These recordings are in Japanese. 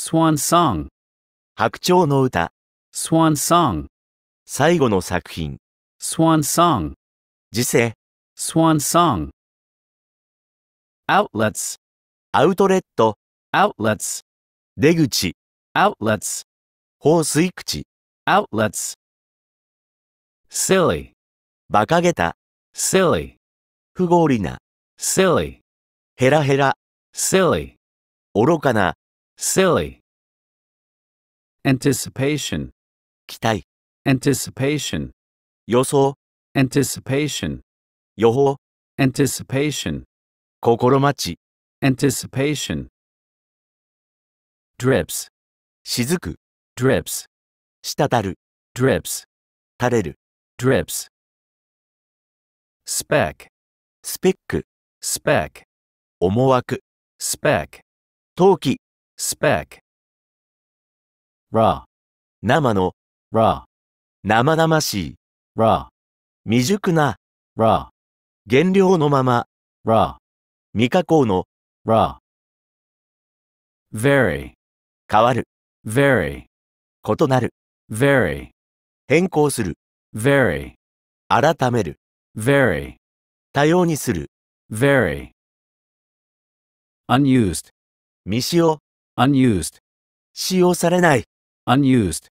Swan Song 白鳥の歌 Swan Song 最後の作品 Swan Song 時世 Swan Song Outlets アウトレット Outlets 出口 Outlets 放水口 Outlets Silly 馬鹿げた Silly 不合理な Silly ヘラヘラ Silly 愚かな silly anticipation 期待 anticipation 予想 anticipation 予報 anticipation 心待ち anticipation drips 雫 drips 滴る drips 垂れる drips spec スペック spec 思惑 spec 陶器 spec raw, 生の raw, 生々しい raw, 未熟な raw, 原料のまま raw, 未加工の raw, very 変わる very 異なる very 変更する very 改める very 多様にする very unused 未使用 unused 使用されない unused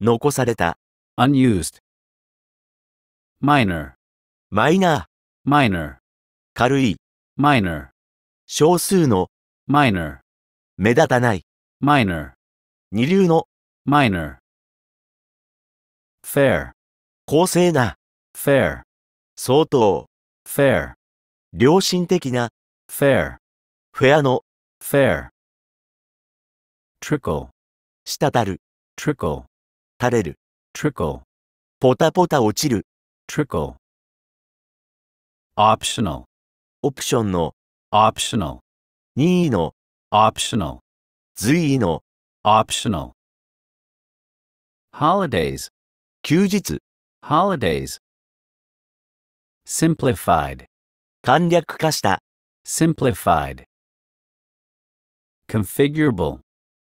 残された unused minor マイナー minor 軽い minor 少数の minor 目立たない minor 二流の minor fair 公正な fair 相当 fair 良心的な fair フェアの fair trickle 滴る trickle 垂れる trickle ポタポタ落ちる trickle optional オプションの optional 任意の optional 随意の optional holidays 休日 holidays simplified 簡略化した simplified configurable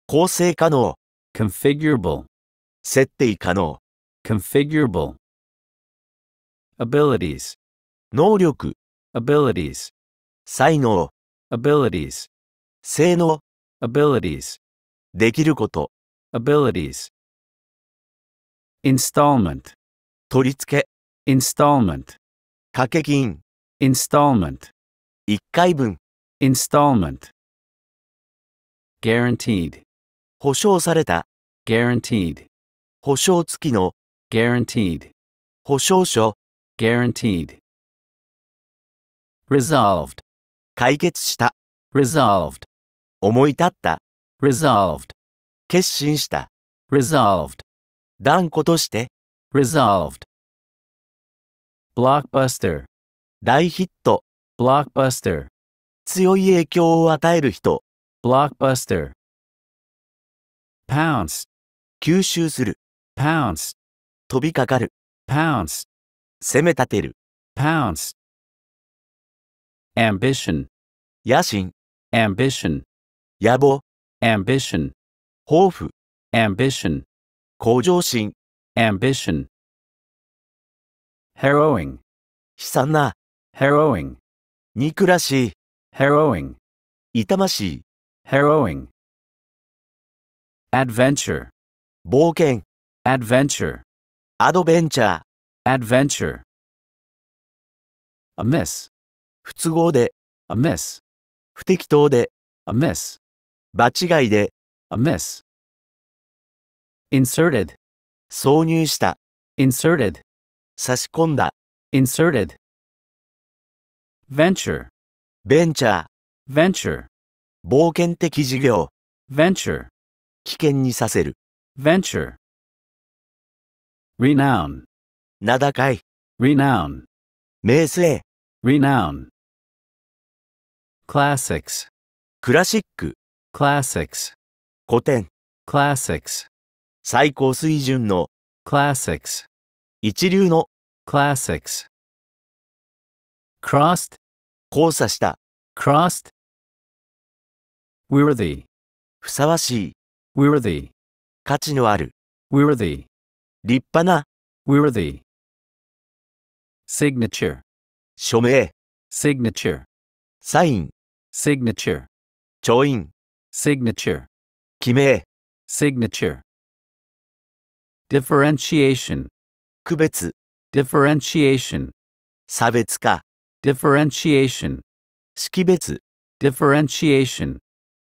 構成可能 configurable 設定可能 configurable abilities 能力 abilities 才能 abilities 性能 abilities できること abilities installment 取り付け installment 掛け金 installment 一回分 installment guaranteed 保証された guaranteed 保証付きの guaranteed 保証書 guaranteed resolved 解決した resolved 思い立った resolved 決心した resolved 断固として resolved blockbuster 大ヒット blockbuster 強い影響を与える人 blockbuster pounce 吸収する pounce 飛びかかる pounce 攻め立てる pounce ambition 野心 ambition 野望 ambition 抱負 ambition 向上心 ambition harrowing 悲惨な harrowing 憎らしい harrowing 痛ましい harrowing adventure 冒険 adventure アドベンチャー adventure amiss 不都合で amiss 不適当で amiss 場違いで amiss inserted 挿入した inserted 差し込んだ inserted venture ベンチャー venture 冒険的事業 venture 危険にさせる。venture, renown, 名高い、renown, 名声、renown. Classics, クラシック、classics, 古典、classics, 最高水準の、classics, 一流の、classics. Crossed, 交差した、crossed, worthy, ふさわしい、worthy 価値のある worthy 立派な worthy signature 署名 signature サイン signature 調印 signature 記名 signature differentiation 区別 differentiation 差別化 differentiation 識別 differentiation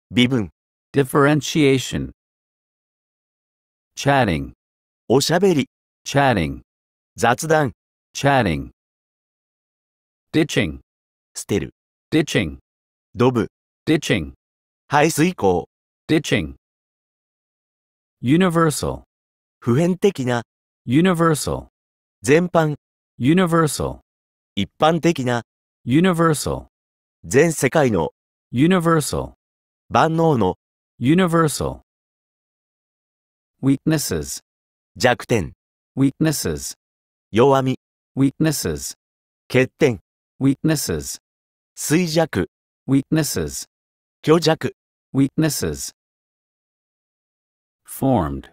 微分 differentiation chatting おしゃべり chatting 雑談 chatting ditching 捨てる ditching ドブ ditching 排水口 ditching universal 普遍的な universal 全般 universal 一般的な universal 全世界の universal 万能の universal weaknesses 弱点 weaknesses 弱み weaknesses 欠点 weaknesses 衰弱 weaknesses 虚弱 weaknesses formed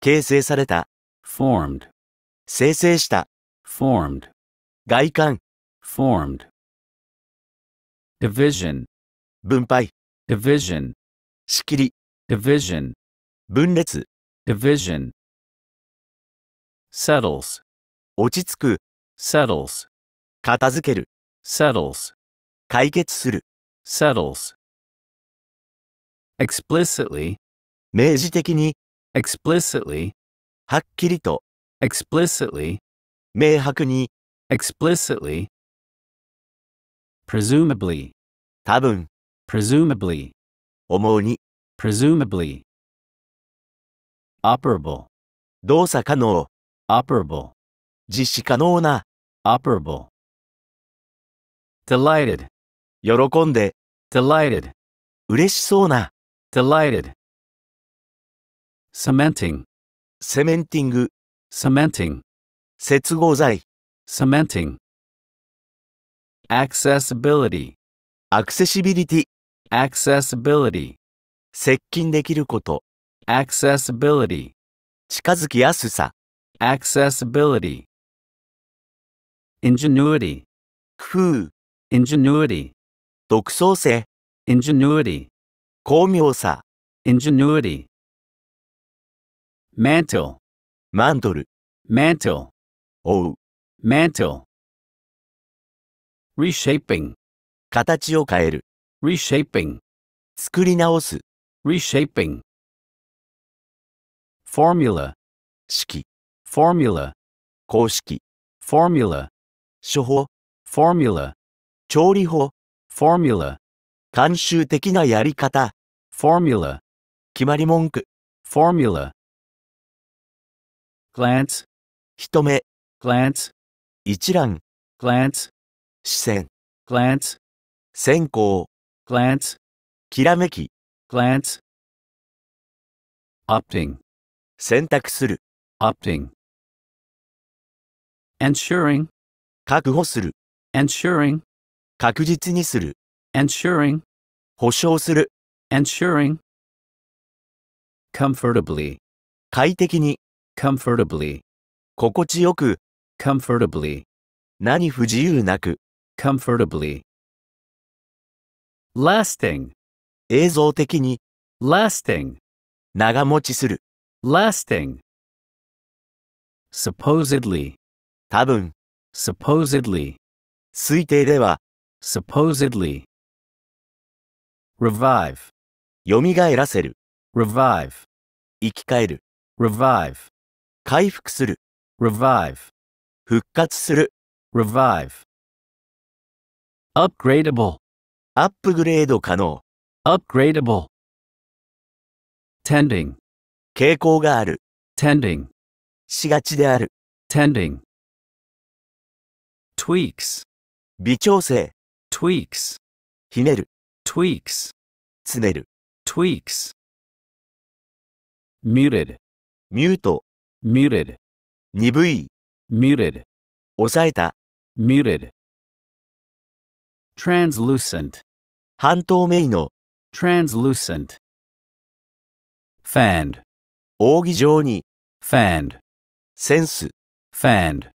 形成された formed 生成した formed 外観 formed division 分配 division 仕切り division 分裂 division settles 落ち着く settles 片付ける settles 解決する settles explicitly 明示的に explicitly はっきりと explicitly 明白に explicitly presumably 多分 presumably 思うに presumably operable 動作可能 operable 実施可能な operable delighted 喜んで delighted 嬉しそうな delighted cementing セメンティング cementing 接合剤 cementing accessibility アクセシビリティ accessibility 接近できること accessibility 近づきやすさ accessibility ingenuity 工夫 ingenuity 独創性 ingenuity 巧妙さ ingenuity mantle マントル mantle 覆う mantle reshaping 形を変える reshaping 作り直す reshaping formula 式 formula 公式 formula 処方 formula 調理法 formula 慣習的なやり方 formula 決まり文句 formula glance 一目 glance 一覧 glance 視線 glance 先行 glance きらめき glance opting 選択する opting ensuring 確保する ensuring 確実にする ensuring 保証する ensuring comfortably 快適に comfortably 心地よく comfortably 何不自由なく comfortably lasting 映像的に lasting 長持ちする lasting supposedly 多分 supposedly 推定では supposedly revive 蘇らせる revive 生き返る revive 回復する revive 復活する revive upgradable アップグレード可能 upgradable tending 傾向がある tending しがちである tending tweaks 微調整 tweaks ひねる tweaks つねる tweaks muted ミュート muted 鈍い muted 抑えた muted translucent 半透明の translucent fanned 扇状に fanned センス fanned